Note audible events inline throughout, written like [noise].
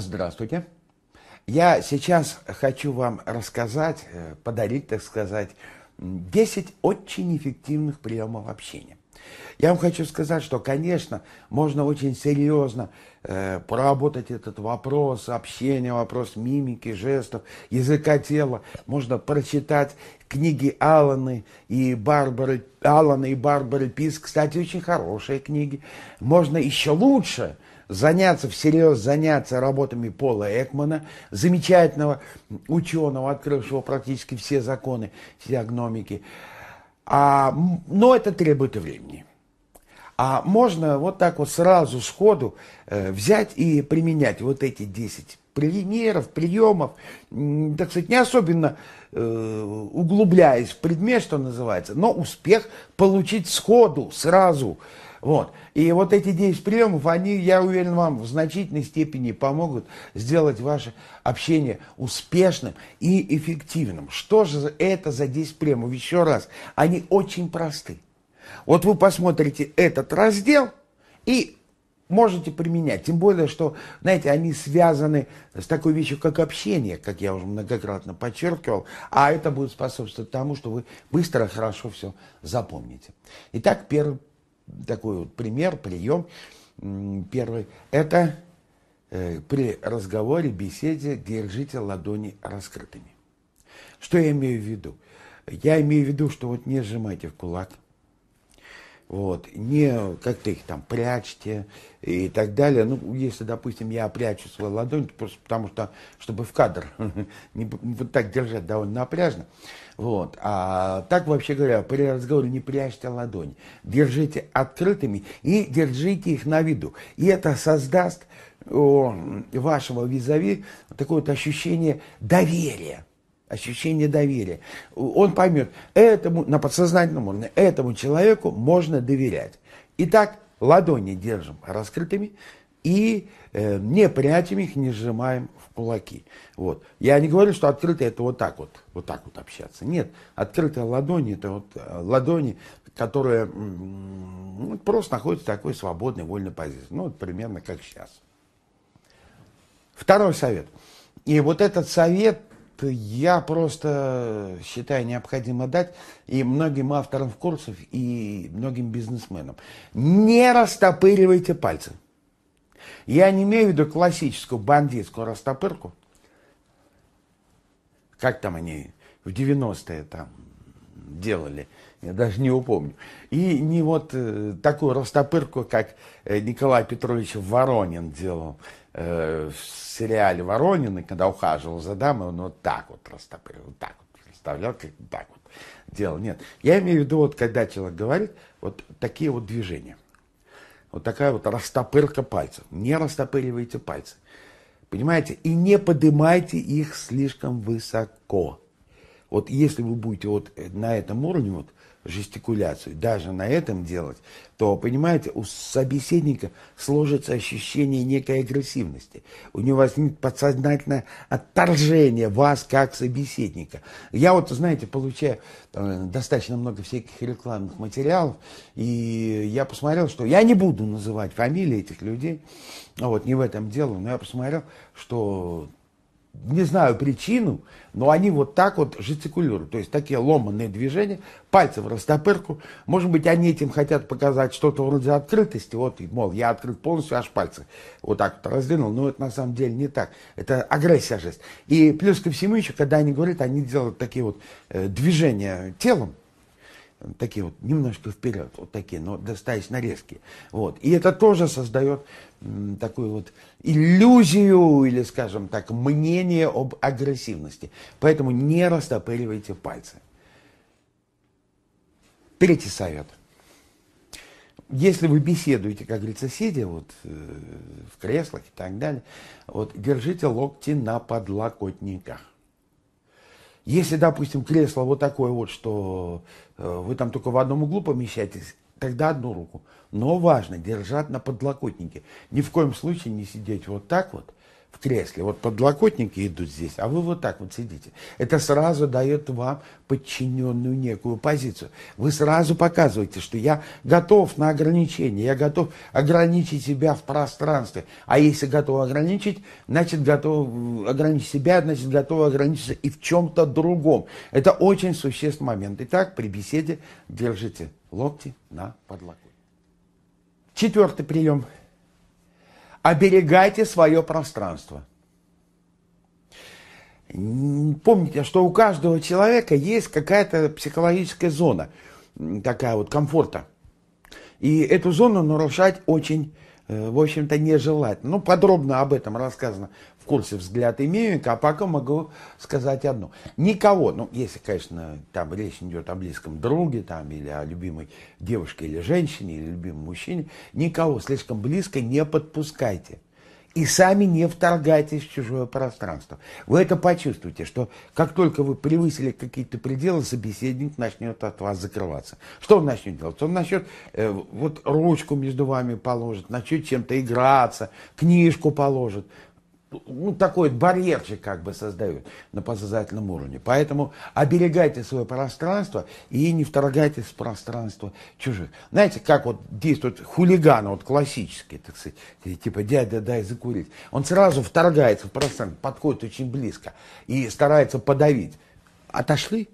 Здравствуйте. Я сейчас хочу вам рассказать, э, подарить, так сказать, 10 очень эффективных приемов общения. Я вам хочу сказать, что, конечно, можно очень серьезно э, проработать этот вопрос общения, вопрос мимики, жестов, языка тела. Можно прочитать книги Алланы и Барбары, Алланы и Барбары Пис. Кстати, очень хорошие книги. Можно еще лучше заняться, всерьез заняться работами Пола Экмана, замечательного ученого, открывшего практически все законы физиогномики. А, но это требует времени. А можно вот так вот сразу, сходу э, взять и применять вот эти 10 примеров, приемов, так сказать, не особенно э, углубляясь в предмет, что называется, но успех получить сходу, сразу – вот. И вот эти 10 приемов, они, я уверен вам, в значительной степени помогут сделать ваше общение успешным и эффективным. Что же это за 10 приемов? Еще раз, они очень просты. Вот вы посмотрите этот раздел и можете применять. Тем более, что, знаете, они связаны с такой вещью, как общение, как я уже многократно подчеркивал, а это будет способствовать тому, что вы быстро, хорошо все запомните. Итак, первый такой вот пример, прием первый. Это э, при разговоре, беседе держите ладони раскрытыми. Что я имею в виду? Я имею в виду, что вот не сжимайте в кулак – вот, не как-то их там прячьте и так далее. Ну, если, допустим, я прячу свою ладонь, то просто потому что, чтобы в кадр [laughs] не, вот так держать довольно напряжно. Вот. А так, вообще говоря, при разговоре не прячьте ладонь. Держите открытыми и держите их на виду. И это создаст о, вашего визави такое вот ощущение доверия ощущение доверия. Он поймет, этому на подсознательном уровне, этому человеку можно доверять. Итак, ладони держим раскрытыми и э, не прячем их, не сжимаем в кулаки. Вот. Я не говорю, что открыто это вот так вот, вот так вот общаться. Нет, открытые ладони это вот э, ладони, которые ну, просто находятся в такой свободной, вольной позиции. Ну, вот примерно как сейчас. Второй совет. И вот этот совет я просто э, считаю необходимо дать и многим авторам курсов, и многим бизнесменам. Не растопыривайте пальцы. Я не имею в виду классическую бандитскую растопырку. Как там они в 90-е там делали, я даже не упомню. И не вот э, такую растопырку, как э, Николай Петрович Воронин делал э, в сериале Воронины, когда ухаживал за дамой, он вот так вот растопырил, вот так вот представлял, как так вот делал. Нет, я имею в виду, вот когда человек говорит, вот такие вот движения. Вот такая вот растопырка пальцев. Не растопыривайте пальцы. Понимаете? И не поднимайте их слишком высоко. Вот если вы будете вот на этом уровне, вот жестикуляцию, даже на этом делать, то, понимаете, у собеседника сложится ощущение некой агрессивности. У него возникнет подсознательное отторжение вас как собеседника. Я вот, знаете, получаю там, достаточно много всяких рекламных материалов, и я посмотрел, что я не буду называть фамилии этих людей, ну вот не в этом дело, но я посмотрел, что не знаю причину, но они вот так вот жестикулируют. То есть такие ломанные движения, пальцы в растопырку. Может быть, они этим хотят показать что-то вроде открытости. Вот, мол, я открыт полностью, аж пальцы вот так вот раздвинул. Но это на самом деле не так. Это агрессия жесть. И плюс ко всему еще, когда они говорят, они делают такие вот э, движения телом, такие вот немножко вперед, вот такие, но достались нарезки. Вот. И это тоже создает такую вот иллюзию или, скажем так, мнение об агрессивности. Поэтому не растопыривайте пальцы. Третий совет. Если вы беседуете, как говорится, сидя вот, э, в креслах и так далее, вот, держите локти на подлокотниках. Если, допустим, кресло вот такое вот, что э, вы там только в одном углу помещаетесь, тогда одну руку. Но важно держать на подлокотнике. Ни в коем случае не сидеть вот так вот, в кресле, вот подлокотники идут здесь, а вы вот так вот сидите. Это сразу дает вам подчиненную некую позицию. Вы сразу показываете, что я готов на ограничение, я готов ограничить себя в пространстве. А если готов ограничить, значит готов э, ограничить себя, значит готов ограничиться и в чем-то другом. Это очень существенный момент. Итак, при беседе держите локти на подлокотнике Четвертый прием – Оберегайте свое пространство. Помните, что у каждого человека есть какая-то психологическая зона, такая вот комфорта. И эту зону нарушать очень, э, в общем-то, нежелательно. Ну, подробно об этом рассказано курсе взгляд и а пока могу сказать одно. Никого, ну, если, конечно, там речь идет о близком друге, там, или о любимой девушке или женщине, или любимом мужчине, никого слишком близко не подпускайте. И сами не вторгайтесь в чужое пространство. Вы это почувствуете, что как только вы превысили какие-то пределы, собеседник начнет от вас закрываться. Что он начнет делать? Он начнет э, вот ручку между вами положит, начнет чем-то играться, книжку положит ну, такой барьерчик как бы создают на подсознательном уровне. Поэтому оберегайте свое пространство и не вторгайтесь в пространство чужих. Знаете, как вот действует хулиган, вот классический, так сказать, типа дядя дай закурить. Он сразу вторгается в пространство, подходит очень близко и старается подавить. Отошли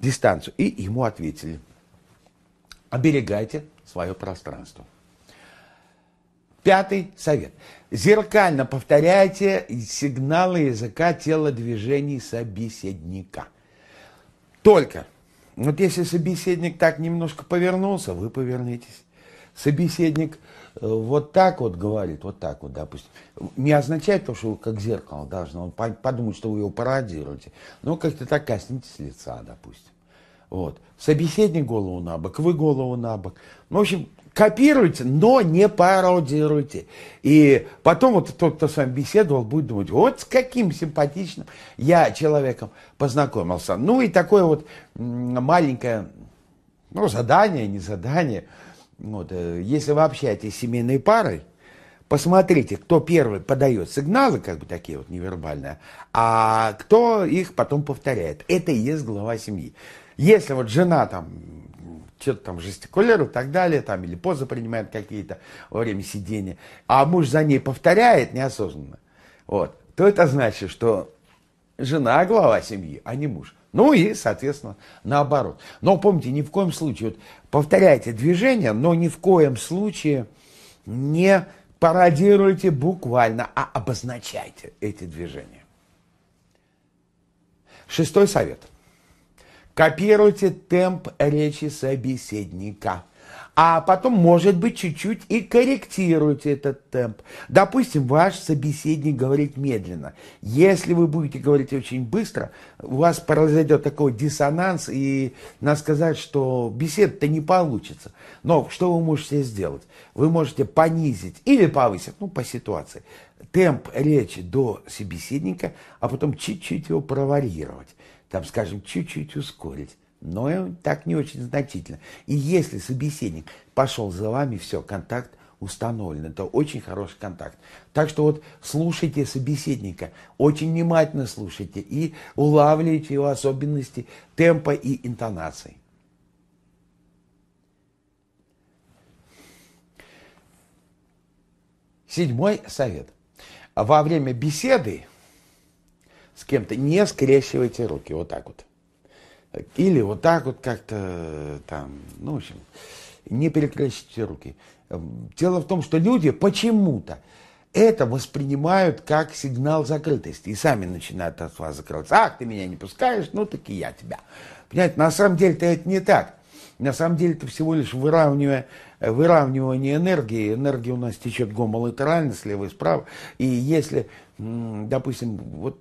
дистанцию и ему ответили. Оберегайте свое пространство. Пятый совет. Зеркально повторяйте сигналы языка тела, движений собеседника. Только, вот если собеседник так немножко повернулся, вы повернитесь. Собеседник э, вот так вот говорит, вот так вот, допустим. Не означает то, что вы как зеркало должны, он подумает, что вы его пародируете. Но ну, как-то так коснитесь лица, допустим. Вот. Собеседник голову на бок, вы голову на бок. Ну, в общем, копируйте, но не пародируйте. И потом вот тот, кто с вами беседовал, будет думать, вот с каким симпатичным я человеком познакомился. Ну и такое вот маленькое, ну, задание, не задание. Вот, э, если вы общаетесь с семейной парой, посмотрите, кто первый подает сигналы, как бы такие вот невербальные, а кто их потом повторяет. Это и есть глава семьи. Если вот жена там что-то там жестикулирует и так далее, там, или позы принимает какие-то во время сидения, а муж за ней повторяет неосознанно, вот, то это значит, что жена глава семьи, а не муж. Ну и, соответственно, наоборот. Но помните, ни в коем случае, вот, повторяйте движение, но ни в коем случае не пародируйте буквально, а обозначайте эти движения. Шестой совет – Копируйте темп речи собеседника. А потом, может быть, чуть-чуть и корректируйте этот темп. Допустим, ваш собеседник говорит медленно. Если вы будете говорить очень быстро, у вас произойдет такой диссонанс, и надо сказать, что беседа-то не получится. Но что вы можете сделать? Вы можете понизить или повысить, ну, по ситуации, темп речи до собеседника, а потом чуть-чуть его проварьировать там, скажем, чуть-чуть ускорить, но так не очень значительно. И если собеседник пошел за вами, все, контакт установлен. Это очень хороший контакт. Так что вот слушайте собеседника, очень внимательно слушайте и улавливайте его особенности темпа и интонации. Седьмой совет. Во время беседы с кем-то, не скрещивайте руки, вот так вот. Или вот так вот как-то э, там, ну, в общем, не перекрещивайте руки. Э, дело в том, что люди почему-то это воспринимают как сигнал закрытости и сами начинают от вас закрываться. Ах, ты меня не пускаешь, ну так и я тебя. Понимаете, на самом деле-то это не так. На самом деле это всего лишь выравнивание, э, выравнивание энергии. Энергия у нас течет гомолатерально, слева и справа. И если, допустим, вот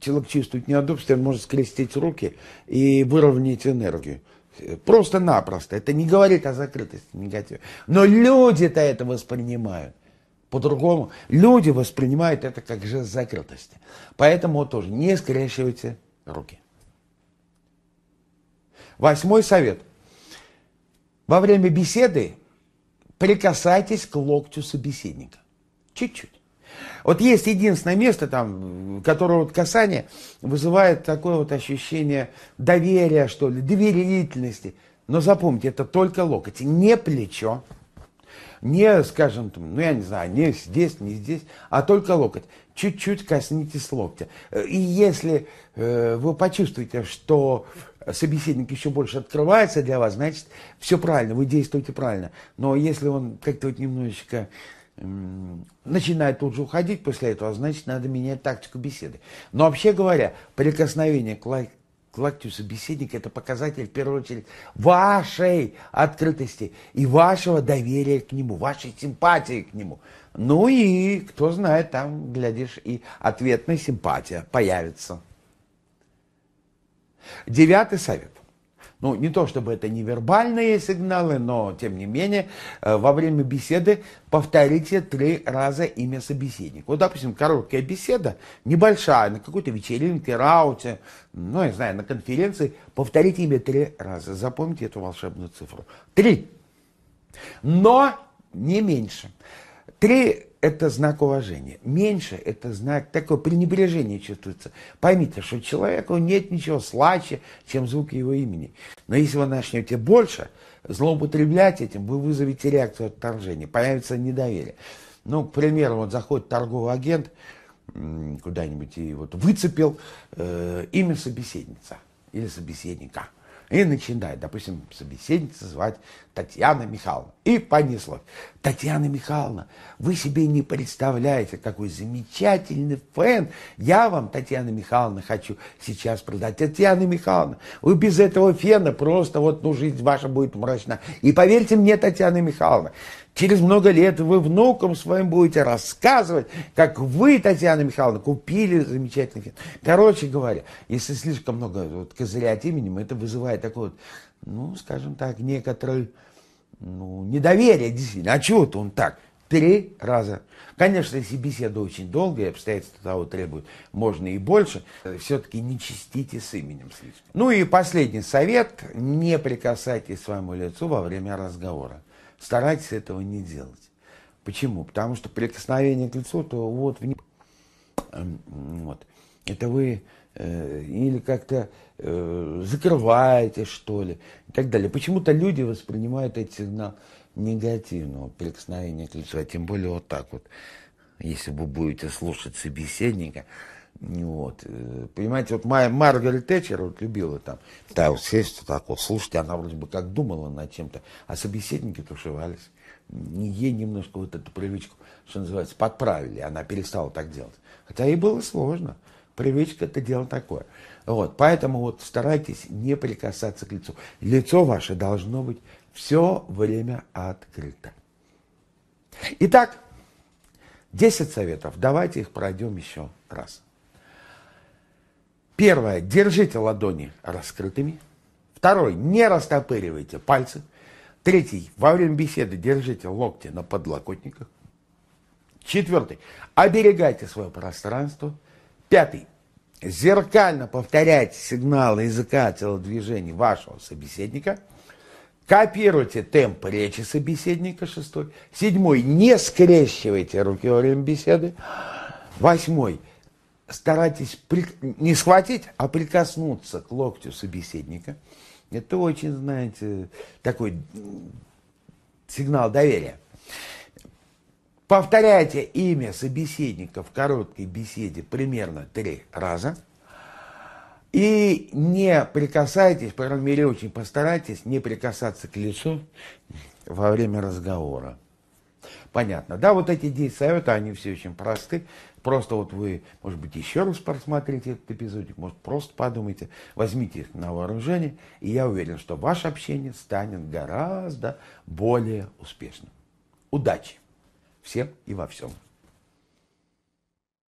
человек чувствует неудобство, он может скрестить руки и выровнять энергию. Э, просто-напросто. Это не говорит о закрытости негатива. Но люди-то это воспринимают по-другому. Люди воспринимают это как же закрытости. Поэтому тоже не скрещивайте руки. Восьмой совет – во время беседы прикасайтесь к локтю собеседника. Чуть-чуть. Вот есть единственное место, там, которое вот касание вызывает такое вот ощущение доверия, что ли, доверительности. Но запомните, это только локоть, не плечо, не, скажем, там, ну я не знаю, не здесь, не здесь, а только локоть. Чуть-чуть коснитесь локтя. Э, и если э, вы почувствуете, что собеседник еще больше открывается для вас, значит, все правильно, вы действуете правильно. Но если он как-то вот немножечко начинает тут же уходить после этого, значит, надо менять тактику беседы. Но вообще говоря, прикосновение к, лак, к локтю собеседника – это показатель, в первую очередь, вашей открытости и вашего доверия к нему, вашей симпатии к нему. Ну и, кто знает, там, глядишь, и ответная симпатия появится. Девятый совет. Ну, не то чтобы это невербальные сигналы, но тем не менее, э, во время беседы повторите три раза имя собеседника. Вот, допустим, короткая беседа, небольшая, на какой-то вечеринке, рауте, ну, я знаю, на конференции, повторите имя три раза. Запомните эту волшебную цифру. Три. Но не меньше. Три это знак уважения. Меньше – это знак, такое пренебрежение чувствуется. Поймите, что человеку нет ничего слаще, чем звук его имени. Но если вы начнете больше злоупотреблять этим, вы вызовете реакцию отторжения, появится недоверие. Ну, к примеру, вот заходит торговый агент куда-нибудь и вот выцепил э, имя собеседница или собеседника – и начинает, допустим, собеседница звать Татьяна Михайловна. И понеслось. Татьяна Михайловна, вы себе не представляете, какой замечательный фэн я вам, Татьяна Михайловна, хочу сейчас продать. Татьяна Михайловна, вы без этого фена просто вот, ну, жизнь ваша будет мрачна. И поверьте мне, Татьяна Михайловна, через много лет вы внукам своим будете рассказывать, как вы, Татьяна Михайловна, купили замечательный фен. Короче говоря, если слишком много вот, козырять именем, это вызывает такой вот ну, скажем так, некоторое ну, недоверие, действительно. А чего то он так? Три раза. Конечно, если беседа очень долгая, обстоятельства того требуют, можно и больше. Все-таки не чистите с именем слишком. Ну и последний совет. Не прикасайтесь к своему лицу во время разговора. Старайтесь этого не делать. Почему? Потому что прикосновение к лицу, то вот, эм, вот это вы Э, или как-то э, закрываете, что ли, и так далее. Почему-то люди воспринимают этот сигнал негативного прикосновения к лицу, а тем более вот так вот, если вы будете слушать собеседника, вот. Э, понимаете, вот моя Маргарет Тэтчер вот любила там, да, вот сесть вот так вот, слушать, она вроде бы как думала над чем-то, а собеседники тушевались. Ей немножко вот эту привычку, что называется, подправили, она перестала так делать. Хотя ей было сложно. Привычка это дело такое. Вот, поэтому вот старайтесь не прикасаться к лицу. Лицо ваше должно быть все время открыто. Итак, 10 советов. Давайте их пройдем еще раз. Первое. Держите ладони раскрытыми. Второе. Не растопыривайте пальцы. Третий. Во время беседы держите локти на подлокотниках. Четвертый. Оберегайте свое пространство – Пятый. Зеркально повторяйте сигналы языка телодвижений вашего собеседника. Копируйте темп речи собеседника. Шестой. Седьмой. Не скрещивайте руки во время беседы. Восьмой. Старайтесь при... не схватить, а прикоснуться к локтю собеседника. Это очень, знаете, такой сигнал доверия. Повторяйте имя собеседника в короткой беседе примерно три раза. И не прикасайтесь, по крайней мере, очень постарайтесь не прикасаться к лицу во время разговора. Понятно, да, вот эти 10 советов, они все очень просты. Просто вот вы, может быть, еще раз просмотрите этот эпизодик, может, просто подумайте, возьмите их на вооружение, и я уверен, что ваше общение станет гораздо более успешным. Удачи! всем и во всем.